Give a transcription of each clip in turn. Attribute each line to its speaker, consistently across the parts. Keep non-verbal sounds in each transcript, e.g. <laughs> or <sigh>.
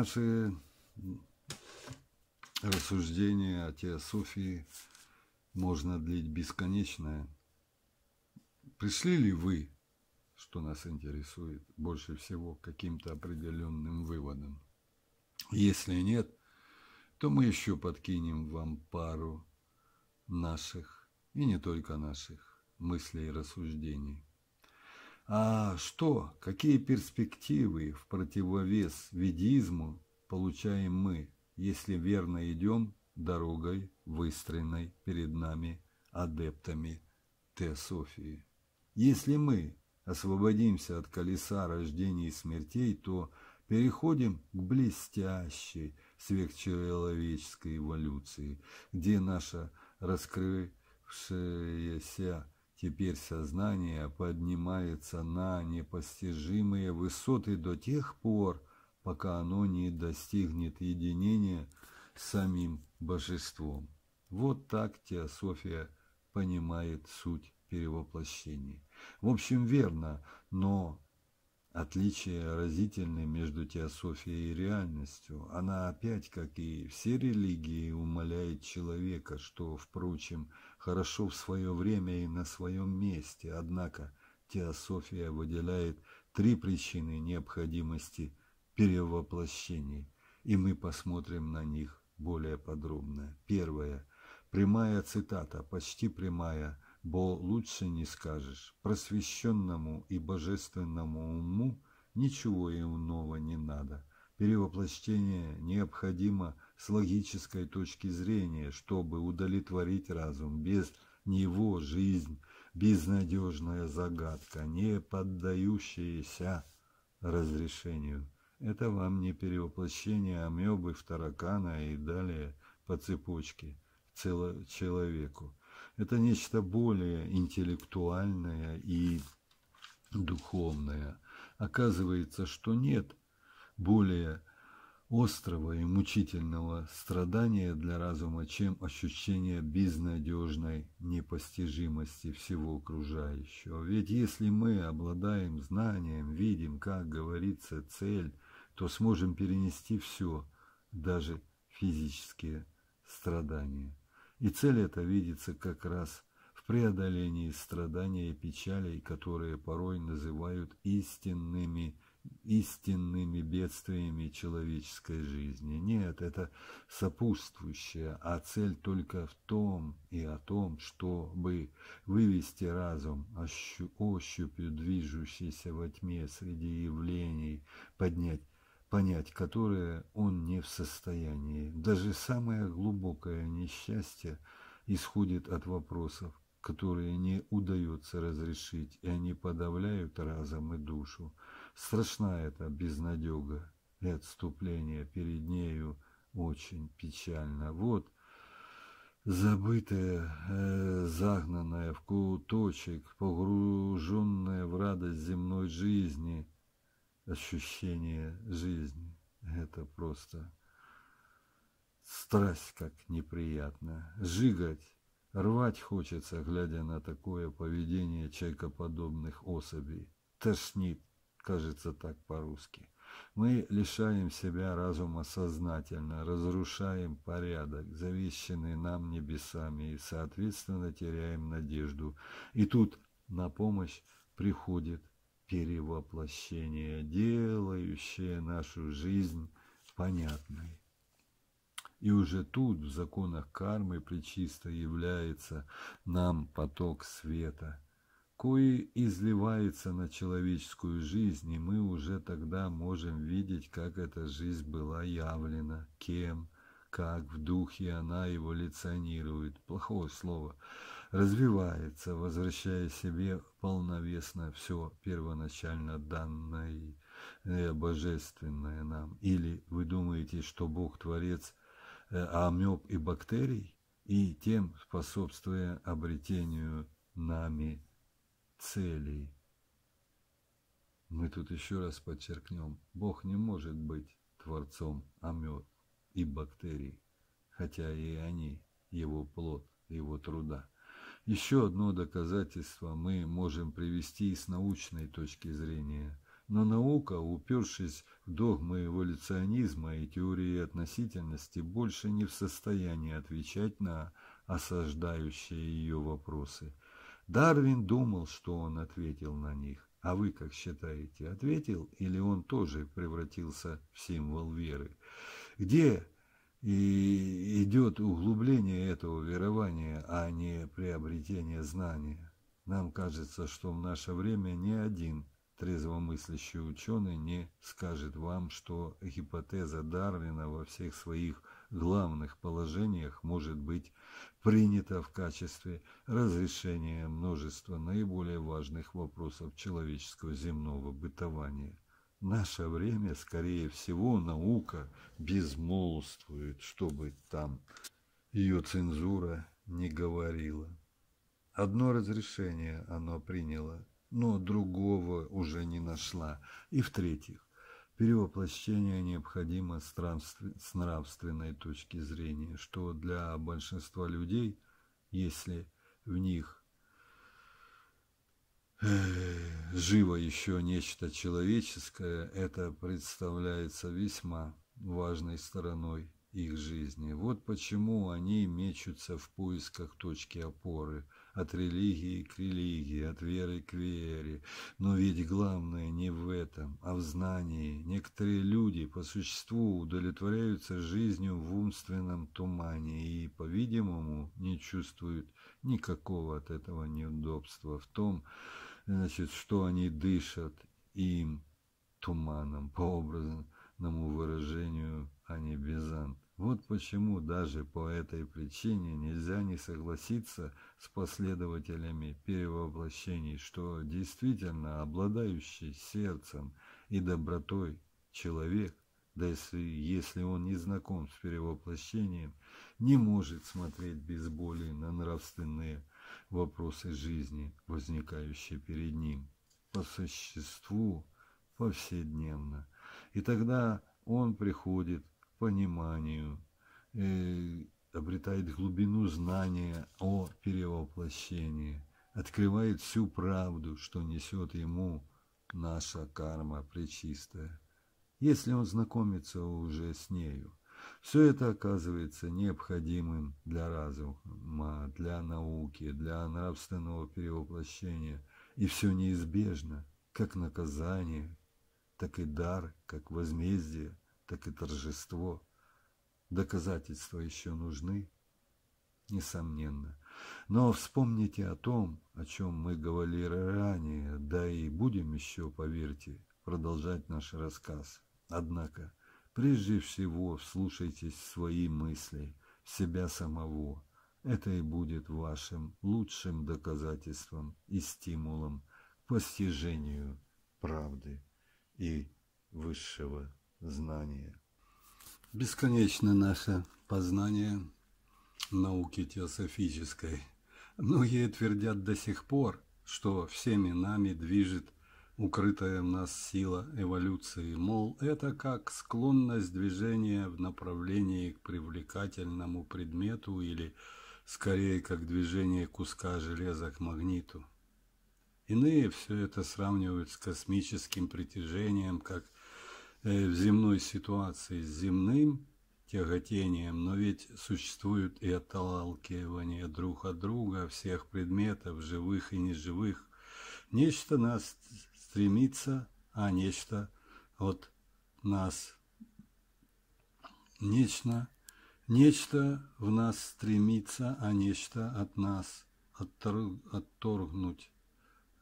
Speaker 1: наши рассуждения о теософии можно длить бесконечное. Пришли ли вы, что нас интересует больше всего, каким-то определенным выводом? Если нет, то мы еще подкинем вам пару наших, и не только наших, мыслей и рассуждений. А что, какие перспективы в противовес ведизму получаем мы, если верно идем дорогой, выстроенной перед нами адептами Теософии? Если мы освободимся от колеса рождения и смертей, то переходим к блестящей сверхчеловеческой эволюции, где наша раскрывшаяся Теперь сознание поднимается на непостижимые высоты до тех пор, пока оно не достигнет единения с самим божеством. Вот так теософия понимает суть перевоплощения. В общем, верно, но Отличие разительное между теософией и реальностью. Она опять, как и все религии, умоляет человека, что, впрочем, хорошо в свое время и на своем месте. Однако теософия выделяет три причины необходимости перевоплощения, и мы посмотрим на них более подробно. Первое. Прямая цитата, почти прямая бо лучше не скажешь, просвещенному и божественному уму ничего иного не надо. Перевоплощение необходимо с логической точки зрения, чтобы удовлетворить разум. Без него жизнь – безнадежная загадка, не поддающаяся разрешению. Это вам не перевоплощение амебы в таракана и далее по цепочке к человеку. Это нечто более интеллектуальное и духовное. Оказывается, что нет более острого и мучительного страдания для разума, чем ощущение безнадежной непостижимости всего окружающего. Ведь если мы обладаем знанием, видим, как говорится, цель, то сможем перенести все, даже физические страдания. И цель эта видится как раз в преодолении страданий и печалей, которые порой называют истинными истинными бедствиями человеческой жизни. Нет, это сопутствующее, а цель только в том и о том, чтобы вывести разум ощупью движущийся во тьме среди явлений, поднять понять которое он не в состоянии. Даже самое глубокое несчастье исходит от вопросов, которые не удается разрешить, и они подавляют разум и душу. Страшна эта безнадега, и отступление перед нею очень печально. Вот забытая, э, загнанная в куточек, погруженная в радость земной жизни, ощущение жизни. Это просто страсть как неприятно. Жигать, рвать хочется, глядя на такое поведение чайкоподобных особей. Тошнит, кажется так по-русски. Мы лишаем себя разума сознательно, разрушаем порядок, завещанный нам небесами, и, соответственно, теряем надежду. И тут на помощь приходит перевоплощение, делающее нашу жизнь понятной. И уже тут в законах кармы причисто является нам поток света, кои изливается на человеческую жизнь, и мы уже тогда можем видеть, как эта жизнь была явлена, кем, как в духе она эволюционирует. Плохое слово – развивается, возвращая себе полновесно все первоначально данное э, божественное нам. Или вы думаете, что Бог творец э, амеб и бактерий, и тем способствуя обретению нами целей. Мы тут еще раз подчеркнем, Бог не может быть творцом амеб и бактерий, хотя и они его плод, его труда. Еще одно доказательство мы можем привести и с научной точки зрения. Но наука, упершись в догмы эволюционизма и теории относительности, больше не в состоянии отвечать на осаждающие ее вопросы. Дарвин думал, что он ответил на них. А вы как считаете, ответил или он тоже превратился в символ веры? Где и идет углубление этого верования, а не приобретение знания. Нам кажется, что в наше время ни один трезвомыслящий ученый не скажет вам, что гипотеза Дарвина во всех своих главных положениях может быть принята в качестве разрешения множества наиболее важных вопросов человеческого земного бытования – в наше время, скорее всего, наука безмолвствует, чтобы там ее цензура не говорила. Одно разрешение оно приняло, но другого уже не нашла. И в-третьих, перевоплощение необходимо с нравственной точки зрения, что для большинства людей, если в них Э, живо еще нечто человеческое, это представляется весьма важной стороной их жизни. Вот почему они мечутся в поисках точки опоры от религии к религии, от веры к вере. Но ведь главное не в этом, а в знании. Некоторые люди по существу удовлетворяются жизнью в умственном тумане и, по-видимому, не чувствуют никакого от этого неудобства в том, что значит, что они дышат им туманом, по образному выражению, а не Бизант. Вот почему даже по этой причине нельзя не согласиться с последователями перевоплощений, что действительно обладающий сердцем и добротой человек, да если, если он не знаком с перевоплощением, не может смотреть без боли на нравственные вопросы жизни, возникающие перед ним, по существу, повседневно. И тогда он приходит к пониманию, э, обретает глубину знания о перевоплощении, открывает всю правду, что несет ему наша карма пречистая, если он знакомится уже с нею. Все это оказывается необходимым для разума, для науки, для нравственного перевоплощения, и все неизбежно, как наказание, так и дар, как возмездие, так и торжество. Доказательства еще нужны, несомненно. Но вспомните о том, о чем мы говорили ранее, да и будем еще, поверьте, продолжать наш рассказ. Однако Прежде всего, слушайтесь в свои мысли, в себя самого. Это и будет вашим лучшим доказательством и стимулом к постижению правды и высшего знания. Бесконечно наше познание науки теософической. Многие твердят до сих пор, что всеми нами движет укрытая в нас сила эволюции, мол, это как склонность движения в направлении к привлекательному предмету или, скорее, как движение куска железа к магниту. Иные все это сравнивают с космическим притяжением, как э, в земной ситуации, с земным тяготением, но ведь существуют и отталкивание друг от друга всех предметов, живых и неживых. Нечто нас стремиться, а нечто от нас. Нечто, нечто в нас стремится, а нечто от нас отторг, отторгнуть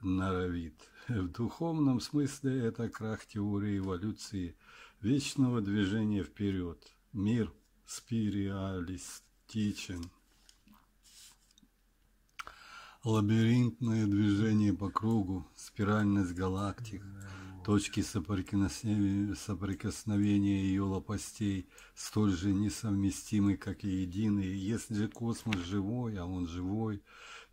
Speaker 1: норовит. <laughs> В духовном смысле это крах теории эволюции, вечного движения вперед. Мир спириалистичен. Лабиринтное движение по кругу, спиральность галактик, точки соприкосновения ее лопастей столь же несовместимы, как и единые. Если космос живой, а он живой,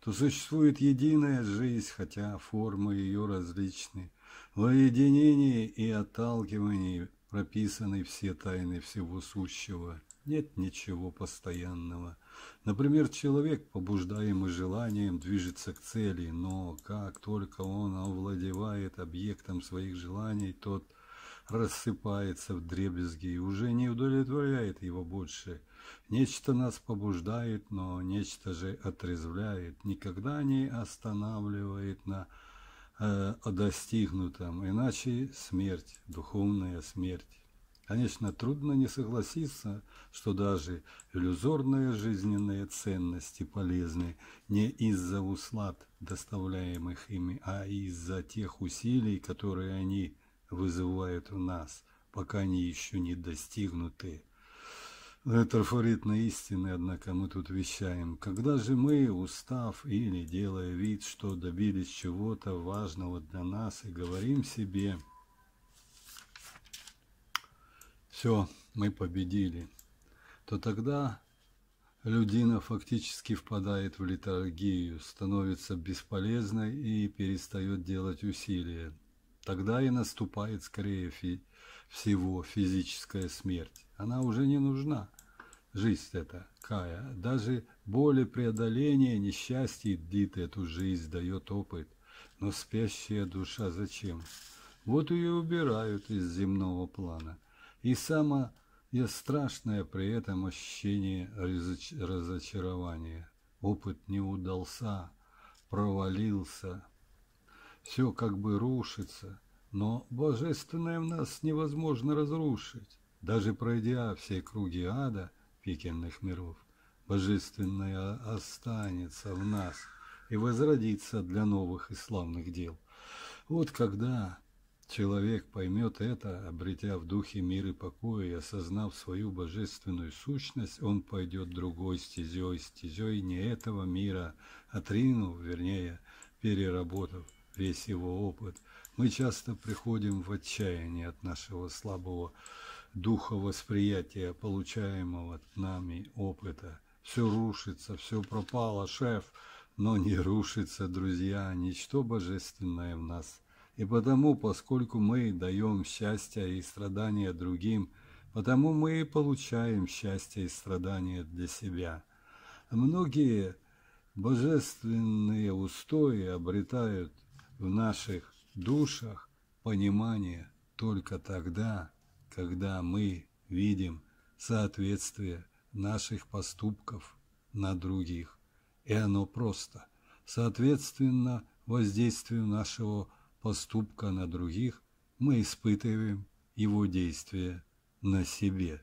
Speaker 1: то существует единая жизнь, хотя формы ее различны. В единении и отталкивании прописаны все тайны всего сущего. Нет ничего постоянного – Например, человек, побуждаемый желанием, движется к цели, но как только он овладевает объектом своих желаний, тот рассыпается в дребезги и уже не удовлетворяет его больше. Нечто нас побуждает, но нечто же отрезвляет, никогда не останавливает на э, достигнутом, иначе смерть, духовная смерть. Конечно, трудно не согласиться, что даже иллюзорные жизненные ценности полезны не из-за услад, доставляемых ими, а из-за тех усилий, которые они вызывают в нас, пока они еще не достигнуты. Это фаворитной истины, однако, мы тут вещаем. Когда же мы, устав или делая вид, что добились чего-то важного для нас, и говорим себе – все, мы победили, то тогда людина фактически впадает в литургию, становится бесполезной и перестает делать усилия. Тогда и наступает, скорее фи всего, физическая смерть. Она уже не нужна. Жизнь эта, Кая, даже боли преодоления, несчастье длит эту жизнь, дает опыт. Но спящая душа зачем? Вот ее убирают из земного плана – и самое страшное при этом ощущение разочарования. Опыт не удался, провалился. Все как бы рушится, но божественное в нас невозможно разрушить. Даже пройдя все круги ада, пекельных миров, божественное останется в нас и возродится для новых и славных дел. Вот когда Человек поймет это, обретя в духе мир и покоя, и осознав свою божественную сущность, он пойдет другой стезей, стезей не этого мира, отринув, а вернее, переработав весь его опыт. Мы часто приходим в отчаяние от нашего слабого духа восприятия, получаемого нами опыта. Все рушится, все пропало, шеф, но не рушится, друзья, ничто божественное в нас – и потому, поскольку мы даем счастье и страдания другим, потому мы и получаем счастье и страдания для себя. Многие божественные устои обретают в наших душах понимание только тогда, когда мы видим соответствие наших поступков на других. И оно просто соответственно воздействию нашего поступка на других, мы испытываем его действие на себе.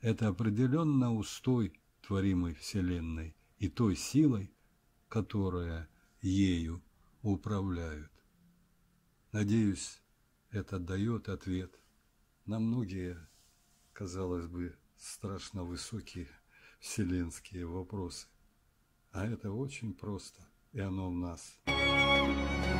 Speaker 1: Это определенно устой, творимой Вселенной, и той силой, которая ею управляют. Надеюсь, это дает ответ на многие, казалось бы, страшно высокие вселенские вопросы. А это очень просто, и оно в нас.